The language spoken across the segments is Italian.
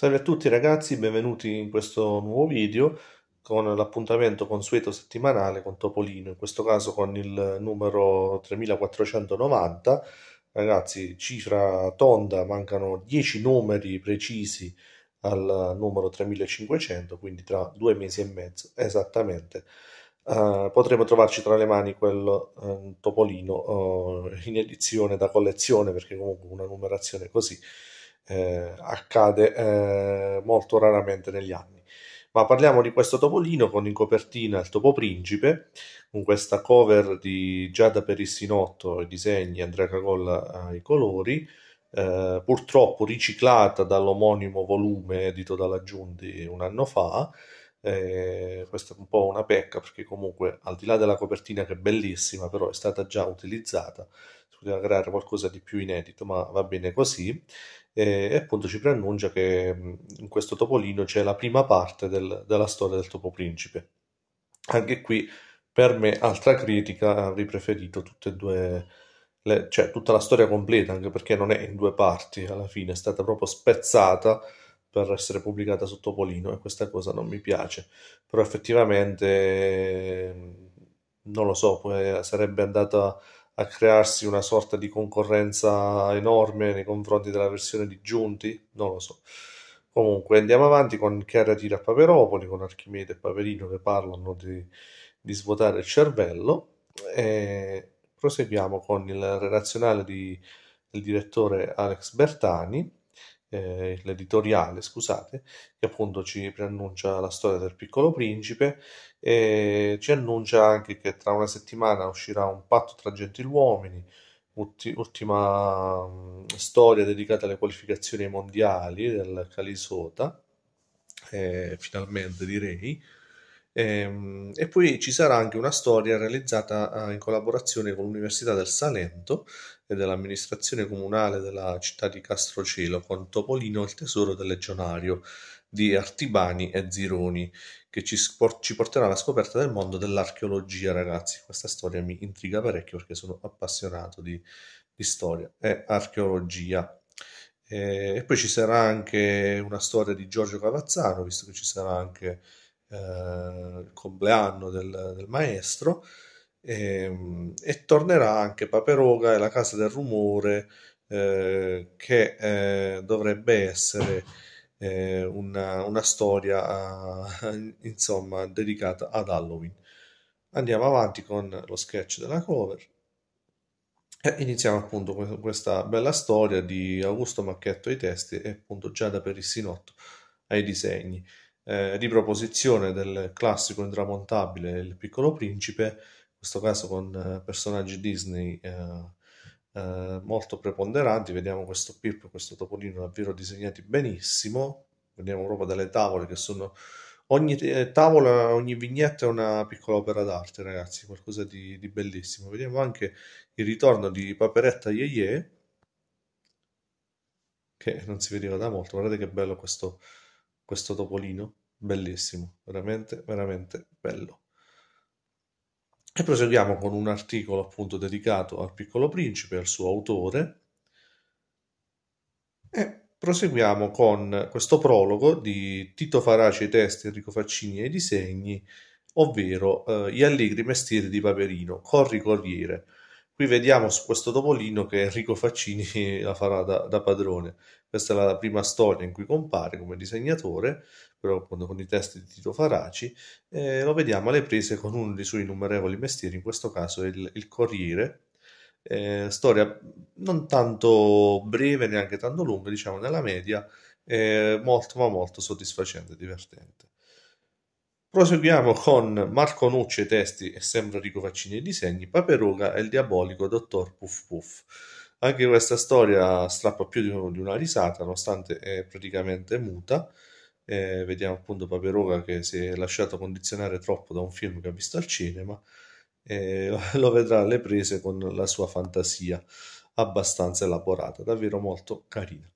Salve a tutti ragazzi, benvenuti in questo nuovo video con l'appuntamento consueto settimanale con Topolino, in questo caso con il numero 3490. Ragazzi, cifra tonda, mancano 10 numeri precisi al numero 3500, quindi tra due mesi e mezzo esattamente. Uh, potremo trovarci tra le mani quel uh, topolino uh, in edizione da collezione perché comunque una numerazione così eh, accade eh, molto raramente negli anni. Ma parliamo di questo topolino con in copertina il topo principe, con questa cover di Giada Perissinotto, i disegni, Andrea Cagolla ai eh, colori, eh, purtroppo riciclata dall'omonimo volume edito dalla Giundi un anno fa. Eh, questa è un po' una pecca perché comunque al di là della copertina che è bellissima, però è stata già utilizzata poteva creare qualcosa di più inedito, ma va bene così. E, e appunto ci preannuncia che in questo Topolino c'è la prima parte del, della storia del Topo Principe. Anche qui, per me, altra critica, avrei preferito tutte e due, le, cioè tutta la storia completa, anche perché non è in due parti alla fine, è stata proprio spezzata per essere pubblicata su Topolino e questa cosa non mi piace, però effettivamente non lo so, eh, sarebbe andata a crearsi una sorta di concorrenza enorme nei confronti della versione di Giunti, non lo so. Comunque andiamo avanti con Chiara Tira a Paperopoli, con Archimede e Paperino che parlano di, di svuotare il cervello e proseguiamo con il relazionale di, del direttore Alex Bertani eh, l'editoriale, scusate, che appunto ci preannuncia la storia del piccolo principe e ci annuncia anche che tra una settimana uscirà un patto tra gentiluomini, ulti- ultima mh, mm, storia dedicata alle qualificazioni mondiali del Calisota, eh, finalmente direi. E, ehm, e poi ci sarà anche una storia realizzata eh, in collaborazione con l'Università del Salento e dell'amministrazione comunale della città di Castrocelo con Topolino il tesoro del legionario di Artibani e Zironi che ci, ci, porterà alla scoperta del mondo dell'archeologia ragazzi questa storia mi intriga parecchio perché sono appassionato di, di storia e archeologia eh, e poi ci sarà anche una storia di Giorgio Cavazzano visto che ci sarà anche il eh, compleanno del, del maestro e, ehm, e, tornerà anche Paperoga e la casa del rumore eh, che eh, dovrebbe essere eh, una, una, storia a, ah, insomma dedicata ad Halloween andiamo avanti con lo sketch della cover e iniziamo appunto questa bella storia di Augusto Macchetto ai testi e appunto Giada Perissinotto ai disegni eh, riproposizione del classico intramontabile Il piccolo principe, in questo caso con eh, personaggi Disney eh, eh, molto preponderanti. Vediamo questo Pip, questo topolino davvero disegnati benissimo. Vediamo proprio delle tavole che sono ogni tavola, ogni vignetta è una piccola opera d'arte, ragazzi, qualcosa di, di bellissimo. Vediamo anche il ritorno di Paperetta Yeye, che non si vedeva da molto. Guardate che bello questo, questo topolino bellissimo, veramente, veramente bello. E proseguiamo con un articolo appunto dedicato al piccolo principe al suo autore. E proseguiamo con questo prologo di Tito Faraci ai testi, Enrico Faccini ai disegni, ovvero eh, Gli allegri mestieri di Paperino, Corri Corriere, Qui vediamo su questo topolino che Enrico Faccini la farà da, da padrone. Questa è la prima storia in cui compare come disegnatore, però appunto con i testi di Tito Faraci, E lo vediamo alle prese con uno dei suoi innumerevoli mestieri, in questo caso il, il corriere, eh, storia non tanto breve neanche tanto lunga, diciamo nella media, eh, molto ma molto soddisfacente e divertente. Proseguiamo con Marco Nucci ai testi e sembra Rico Vaccini ai disegni, Paperuga e il diabolico dottor Puff Puff. Anche questa storia strappa più di una risata, nonostante è praticamente muta. Eh, vediamo appunto Paperuga che si è lasciato condizionare troppo da un film che ha visto al cinema e lo vedrà alle prese con la sua fantasia abbastanza elaborata, davvero molto carina.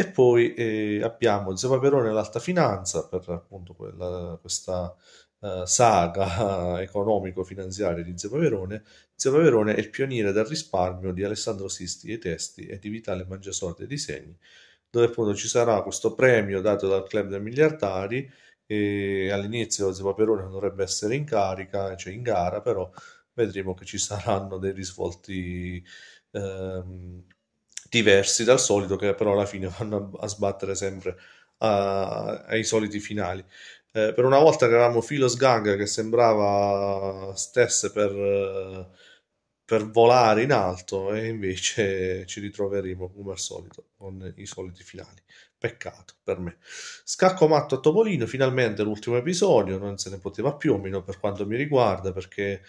E poi eh, abbiamo Zio Paperone e l'Alta Finanza per appunto quella, questa eh, saga economico-finanziaria di Zio Paperone. Zio Paperone è il pioniere del risparmio di Alessandro Sisti e testi e di Vitale Mangiasorte e disegni, dove appunto ci sarà questo premio dato dal Club dei Miliardari e all'inizio Zio Paperone dovrebbe essere in carica, cioè in gara, però vedremo che ci saranno dei risvolti ehm, diversi dal solito che però alla fine vanno a, a sbattere sempre a, ai soliti finali. Eh, per una volta che avevamo Philos Gang che sembrava stesse per eh, per volare in alto e invece ci ritroveremo come al solito con i soliti finali. Peccato per me. Scacco matto a Topolino, finalmente l'ultimo episodio, non se ne poteva più, almeno per quanto mi riguarda, perché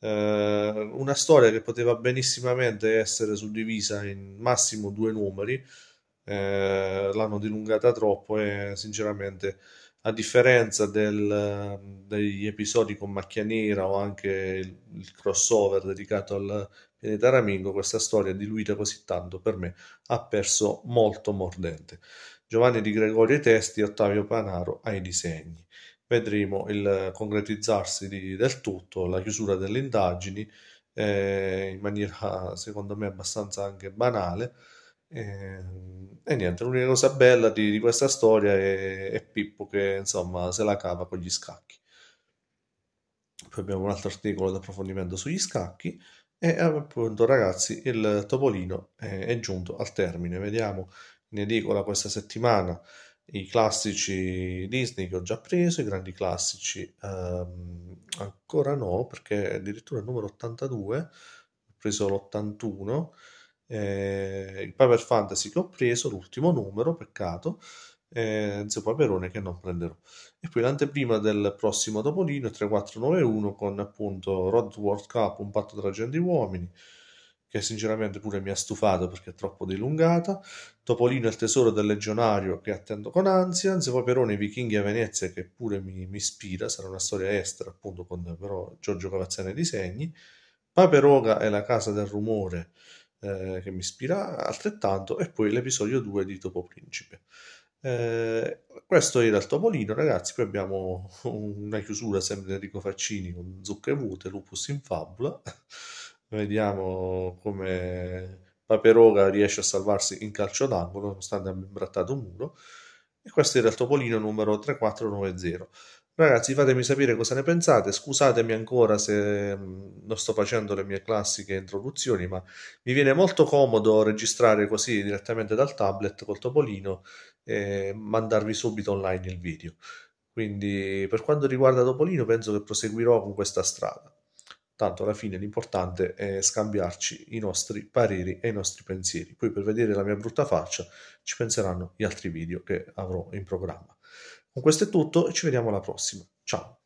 eh, una storia che poteva benissimamente essere suddivisa in massimo due numeri, eh, l'hanno dilungata troppo e sinceramente a differenza del, degli episodi con Macchia Nera o anche il, il crossover dedicato al pianeta Ramingo, questa storia diluita così tanto per me ha perso molto mordente. Giovanni Di Gregorio ai testi, Ottavio Panaro ai disegni. Vedremo il concretizzarsi di, del tutto, la chiusura delle indagini eh, in maniera secondo me abbastanza anche banale e, ehm, e niente, l'unica cosa bella di, di questa storia è, è, Pippo che insomma se la cava con gli scacchi. Poi abbiamo un altro articolo di approfondimento sugli scacchi e appunto ragazzi il Topolino è, è giunto al termine. Vediamo in edicola questa settimana i classici Disney che ho già preso, i grandi classici ehm, ancora no perché addirittura il numero 82, ho preso l'81 eh, il Paper Fantasy che ho preso, l'ultimo numero, peccato, eh, Enzo Paperone che non prenderò. E poi l'anteprima del prossimo Topolino 3491 con appunto Road World Cup, un patto tra gente e uomini, che sinceramente pure mi ha stufato perché è troppo dilungata, Topolino il tesoro del legionario che attendo con ansia, Enzo Paperone i vichinghi a Venezia che pure mi, mi ispira, sarà una storia estera appunto con però Giorgio Cavazzani disegni, Paperoga è la casa del rumore eh, che mi ispira altrettanto, e poi l'episodio 2 di Topo Principe. Eh, questo era il Topolino, ragazzi. Poi abbiamo una chiusura sempre di Enrico Faccini con Zucche Vute, Lupus in Fabula. Vediamo come Paperoga riesce a salvarsi in calcio d'angolo, nonostante abbia imbrattato un muro. E questo era il Topolino numero 3490. Ragazzi, fatemi sapere cosa ne pensate. Scusatemi ancora se mm, non sto facendo le mie classiche introduzioni, ma mi viene molto comodo registrare così direttamente dal tablet col topolino e mandarvi subito online il video. Quindi, per quanto riguarda Topolino, penso che proseguirò con questa strada. Tanto alla fine l'importante è scambiarci i nostri pareri e i nostri pensieri. Poi, per vedere la mia brutta faccia, ci penseranno gli altri video che avrò in programma. Con questo è tutto e ci vediamo alla prossima. Ciao!